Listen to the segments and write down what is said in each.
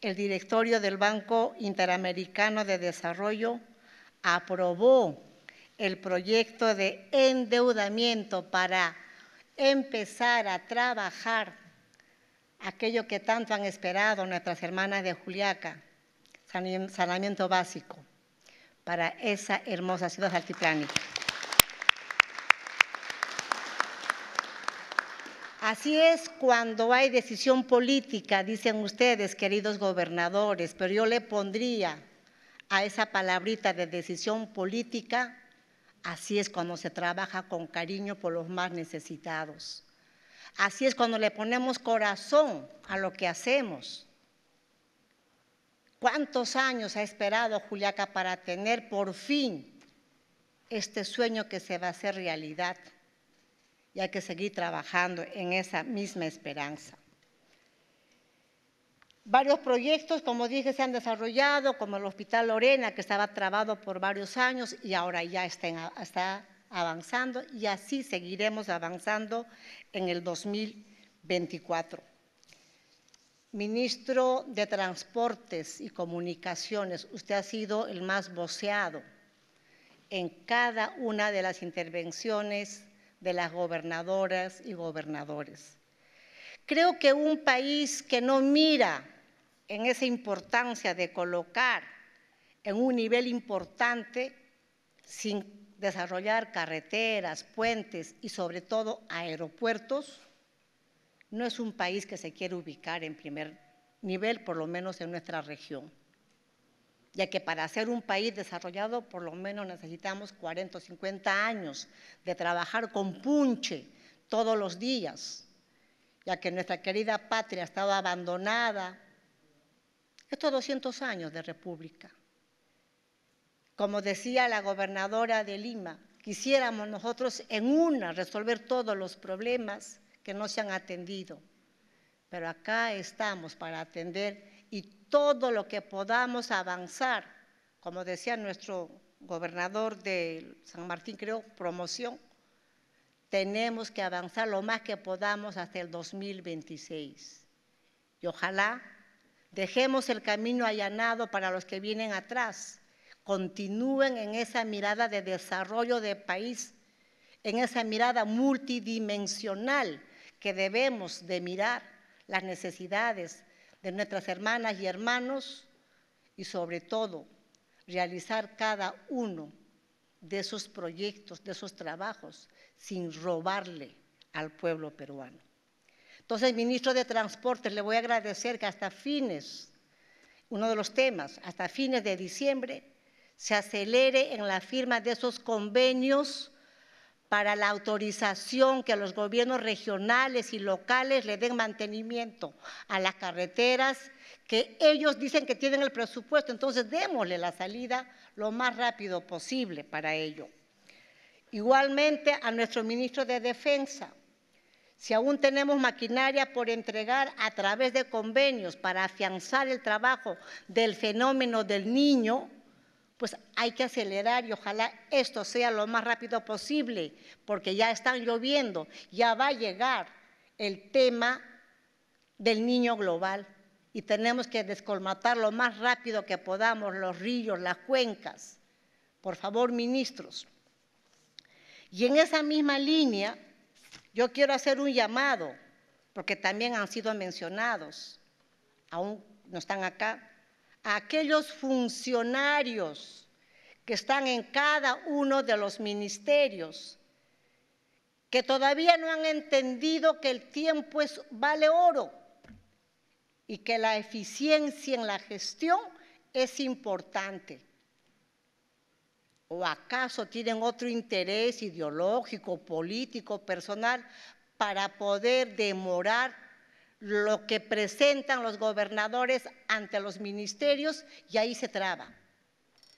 el directorio del Banco Interamericano de Desarrollo aprobó el proyecto de endeudamiento para empezar a trabajar aquello que tanto han esperado nuestras hermanas de Juliaca, saneamiento básico para esa hermosa ciudad altiplánica. Así es cuando hay decisión política, dicen ustedes, queridos gobernadores, pero yo le pondría a esa palabrita de decisión política, así es cuando se trabaja con cariño por los más necesitados. Así es cuando le ponemos corazón a lo que hacemos. ¿Cuántos años ha esperado Juliaca para tener por fin este sueño que se va a hacer realidad? y hay que seguir trabajando en esa misma esperanza. Varios proyectos, como dije, se han desarrollado, como el Hospital Lorena, que estaba trabado por varios años y ahora ya está, está avanzando y así seguiremos avanzando en el 2024. Ministro de Transportes y Comunicaciones, usted ha sido el más voceado en cada una de las intervenciones de las gobernadoras y gobernadores. Creo que un país que no mira en esa importancia de colocar en un nivel importante sin desarrollar carreteras, puentes y sobre todo aeropuertos, no es un país que se quiere ubicar en primer nivel, por lo menos en nuestra región ya que para ser un país desarrollado por lo menos necesitamos 40 o 50 años de trabajar con punche todos los días, ya que nuestra querida patria ha estado abandonada estos 200 años de república. Como decía la gobernadora de Lima, quisiéramos nosotros en una resolver todos los problemas que no se han atendido, pero acá estamos para atender y todo lo que podamos avanzar, como decía nuestro gobernador de San Martín, creo, promoción, tenemos que avanzar lo más que podamos hasta el 2026. Y ojalá dejemos el camino allanado para los que vienen atrás, continúen en esa mirada de desarrollo de país, en esa mirada multidimensional que debemos de mirar las necesidades, de nuestras hermanas y hermanos y sobre todo realizar cada uno de esos proyectos, de esos trabajos, sin robarle al pueblo peruano. Entonces, ministro de Transportes, le voy a agradecer que hasta fines, uno de los temas, hasta fines de diciembre, se acelere en la firma de esos convenios para la autorización que los gobiernos regionales y locales le den mantenimiento a las carreteras que ellos dicen que tienen el presupuesto, entonces démosle la salida lo más rápido posible para ello. Igualmente a nuestro ministro de Defensa, si aún tenemos maquinaria por entregar a través de convenios para afianzar el trabajo del fenómeno del niño, pues hay que acelerar y ojalá esto sea lo más rápido posible, porque ya están lloviendo, ya va a llegar el tema del niño global y tenemos que descolmatar lo más rápido que podamos los ríos, las cuencas. Por favor, ministros. Y en esa misma línea, yo quiero hacer un llamado, porque también han sido mencionados, aún no están acá, a aquellos funcionarios que están en cada uno de los ministerios, que todavía no han entendido que el tiempo es, vale oro y que la eficiencia en la gestión es importante. ¿O acaso tienen otro interés ideológico, político, personal para poder demorar lo que presentan los gobernadores ante los ministerios y ahí se traba.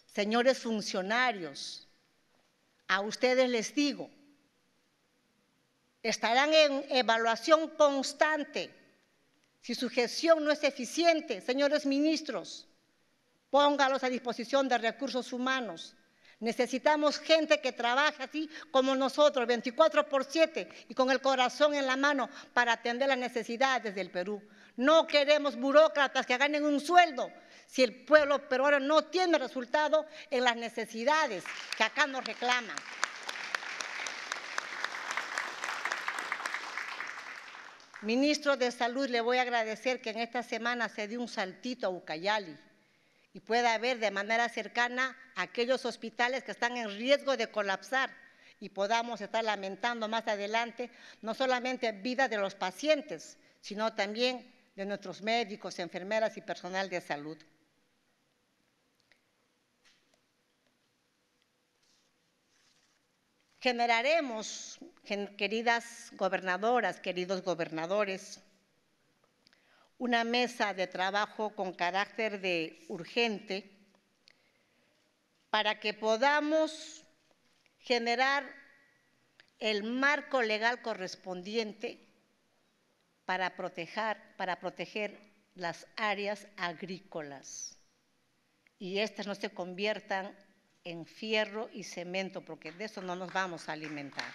Señores funcionarios, a ustedes les digo, estarán en evaluación constante. Si su gestión no es eficiente, señores ministros, póngalos a disposición de recursos humanos. Necesitamos gente que trabaje así como nosotros, 24 por 7 y con el corazón en la mano para atender las necesidades del Perú. No queremos burócratas que ganen un sueldo si el pueblo peruano no tiene resultado en las necesidades que acá nos reclaman. Ministro de Salud, le voy a agradecer que en esta semana se dio un saltito a Ucayali y pueda haber de manera cercana aquellos hospitales que están en riesgo de colapsar y podamos estar lamentando más adelante no solamente vida de los pacientes, sino también de nuestros médicos, enfermeras y personal de salud. Generaremos, queridas gobernadoras, queridos gobernadores, una mesa de trabajo con carácter de urgente para que podamos generar el marco legal correspondiente para proteger, para proteger las áreas agrícolas y éstas no se conviertan en fierro y cemento, porque de eso no nos vamos a alimentar.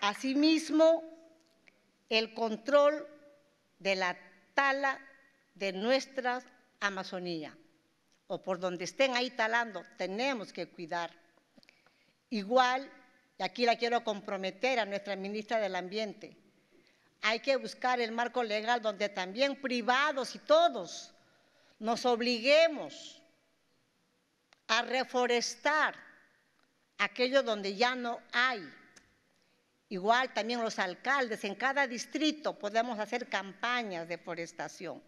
Asimismo, el control de la tala de nuestra Amazonía, o por donde estén ahí talando, tenemos que cuidar. Igual, y aquí la quiero comprometer a nuestra ministra del Ambiente, hay que buscar el marco legal donde también privados y todos nos obliguemos a reforestar aquello donde ya no hay. Igual también los alcaldes, en cada distrito podemos hacer campañas de forestación.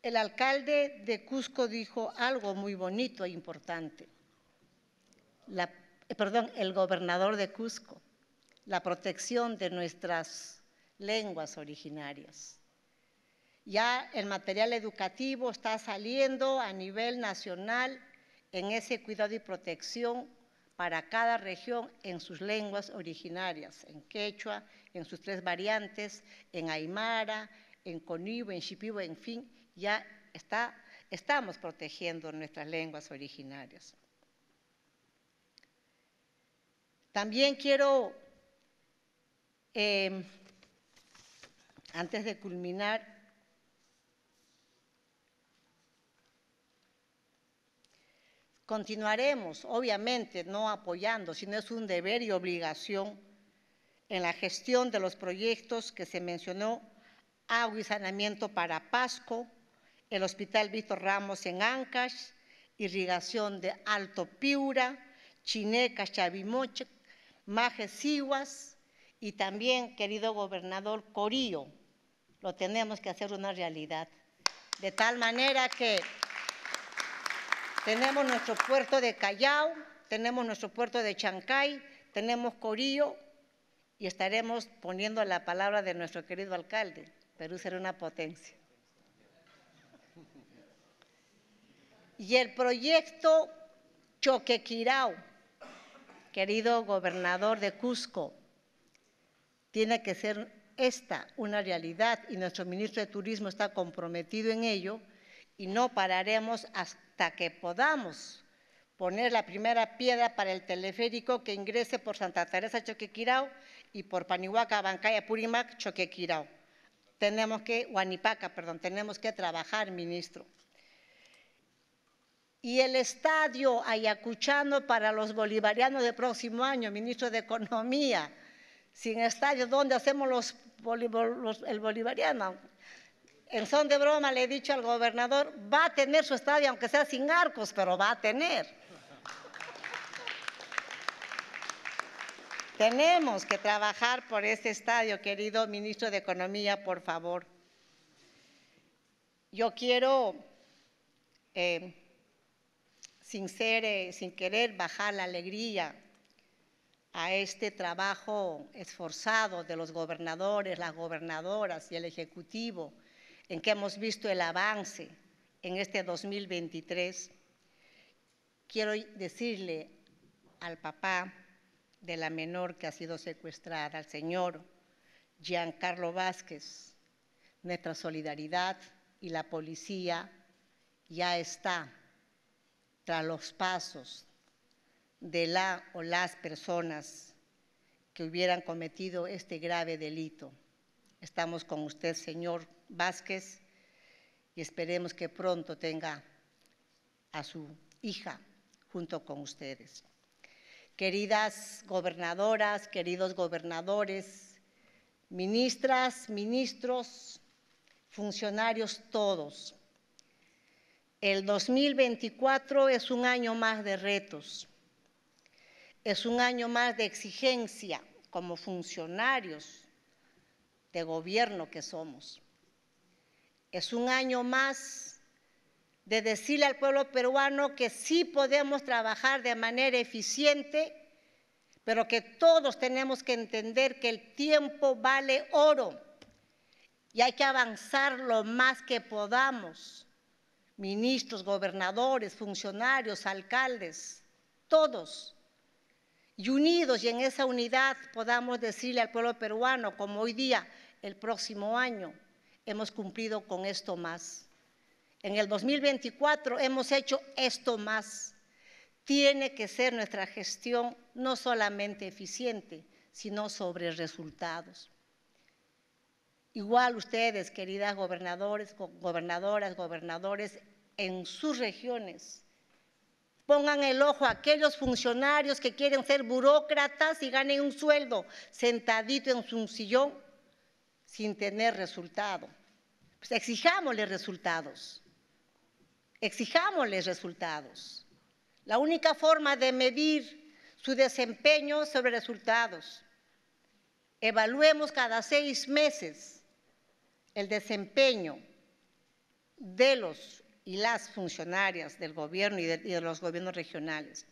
El alcalde de Cusco dijo algo muy bonito e importante. Eh, perdón, el gobernador de Cusco, la protección de nuestras lenguas originarias. Ya el material educativo está saliendo a nivel nacional en ese cuidado y protección para cada región en sus lenguas originarias, en quechua, en sus tres variantes, en aymara, en conibo, en shipibo, en fin, ya está, estamos protegiendo nuestras lenguas originarias. También quiero, eh, antes de culminar, Continuaremos, obviamente, no apoyando, sino es un deber y obligación en la gestión de los proyectos que se mencionó, agua y saneamiento para Pasco, el Hospital Víctor Ramos en Ancash, irrigación de Alto Piura, Chineca, Chavimoche, Majes, y también, querido gobernador Corío, lo tenemos que hacer una realidad. De tal manera que... Tenemos nuestro puerto de Callao, tenemos nuestro puerto de Chancay, tenemos Corillo y estaremos poniendo la palabra de nuestro querido alcalde. Perú será una potencia. Y el proyecto Choquequirao, querido gobernador de Cusco, tiene que ser esta una realidad y nuestro ministro de Turismo está comprometido en ello y no pararemos hasta que podamos poner la primera piedra para el teleférico que ingrese por Santa Teresa Choquequirao y por Panihuaca, Bancaya, Purimac, Choquequirao. Tenemos que, Guanipaca, perdón, tenemos que trabajar, ministro. Y el estadio ayacuchano para los bolivarianos de próximo año, ministro de Economía. Sin estadio, ¿dónde hacemos los el bolivariano? en son de broma le he dicho al gobernador, va a tener su estadio, aunque sea sin arcos, pero va a tener. Tenemos que trabajar por este estadio, querido ministro de Economía, por favor. Yo quiero, eh, sin, ser, eh, sin querer bajar la alegría a este trabajo esforzado de los gobernadores, las gobernadoras y el Ejecutivo, en que hemos visto el avance en este 2023, quiero decirle al papá de la menor que ha sido secuestrada, al señor Giancarlo Vázquez, nuestra solidaridad y la policía ya está tras los pasos de la o las personas que hubieran cometido este grave delito. Estamos con usted, señor Vázquez, y esperemos que pronto tenga a su hija junto con ustedes. Queridas gobernadoras, queridos gobernadores, ministras, ministros, funcionarios todos, el 2024 es un año más de retos, es un año más de exigencia como funcionarios de gobierno que somos. Es un año más de decirle al pueblo peruano que sí podemos trabajar de manera eficiente, pero que todos tenemos que entender que el tiempo vale oro y hay que avanzar lo más que podamos. Ministros, gobernadores, funcionarios, alcaldes, todos y unidos y en esa unidad podamos decirle al pueblo peruano, como hoy día, el próximo año. Hemos cumplido con esto más. En el 2024 hemos hecho esto más. Tiene que ser nuestra gestión no solamente eficiente, sino sobre resultados. Igual ustedes, queridas gobernadores, gobernadoras, gobernadores, en sus regiones, pongan el ojo a aquellos funcionarios que quieren ser burócratas y ganen un sueldo sentadito en su sillón sin tener resultado. Pues exijámosle resultados. Exijámosles resultados. La única forma de medir su desempeño sobre resultados. Evaluemos cada seis meses el desempeño de los y las funcionarias del gobierno y de, los gobiernos regionales.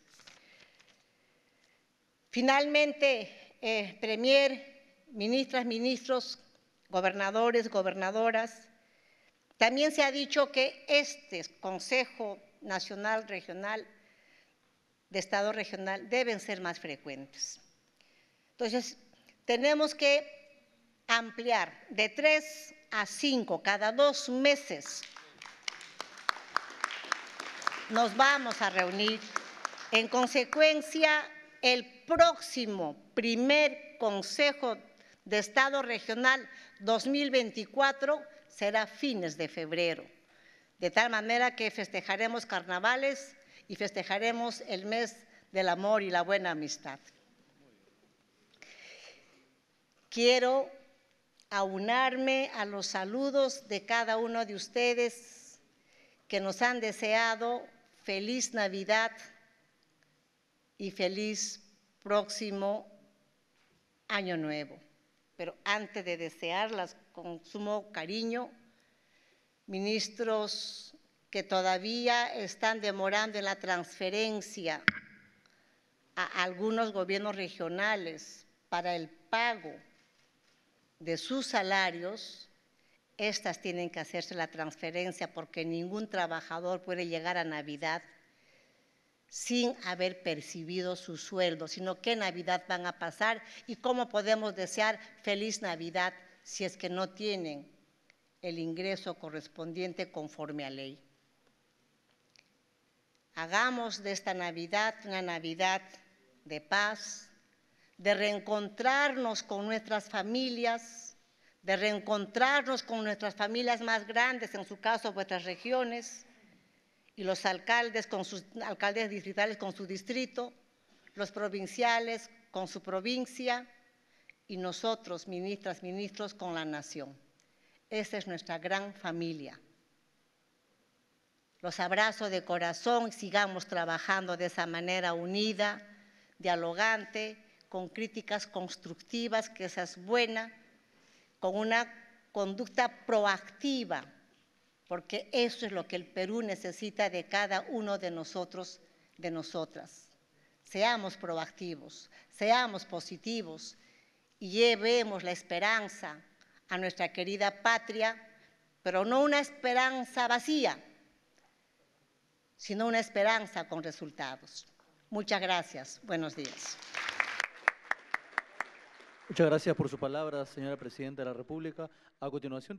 Finalmente, eh, Premier, ministras, ministros, gobernadores, gobernadoras. También se ha dicho que este Consejo Nacional Regional de Estado Regional deben ser más frecuentes. Entonces, tenemos que ampliar de tres a cinco cada dos meses. Nos vamos a reunir. En consecuencia, el próximo primer Consejo de Estado Regional 2024 será fines de febrero, de tal manera que festejaremos carnavales y festejaremos el mes del amor y la buena amistad. Quiero aunarme a los saludos de cada uno de ustedes que nos han deseado feliz Navidad y feliz próximo año nuevo pero antes de desearlas con sumo cariño, ministros que todavía están demorando en la transferencia a algunos gobiernos regionales para el pago de sus salarios, estas tienen que hacerse la transferencia porque ningún trabajador puede llegar a Navidad sin haber percibido su sueldo, sino qué Navidad van a pasar y cómo podemos desear feliz Navidad si es que no tienen el ingreso correspondiente conforme a ley. Hagamos de esta Navidad una Navidad de paz, de reencontrarnos con nuestras familias, de reencontrarnos con nuestras familias más grandes, en su caso vuestras regiones, y los alcaldes con sus alcaldes distritales con su distrito, los provinciales con su provincia y nosotros, ministras, ministros, con la nación. Esa es nuestra gran familia. Los abrazo de corazón y sigamos trabajando de esa manera unida, dialogante, con críticas constructivas, que esa es buena, con una conducta proactiva porque eso es lo que el Perú necesita de cada uno de nosotros, de nosotras. Seamos proactivos, seamos positivos y llevemos la esperanza a nuestra querida patria, pero no una esperanza vacía, sino una esperanza con resultados. Muchas gracias. Buenos días. Muchas gracias por su palabra, señora Presidenta de la República. A continuación,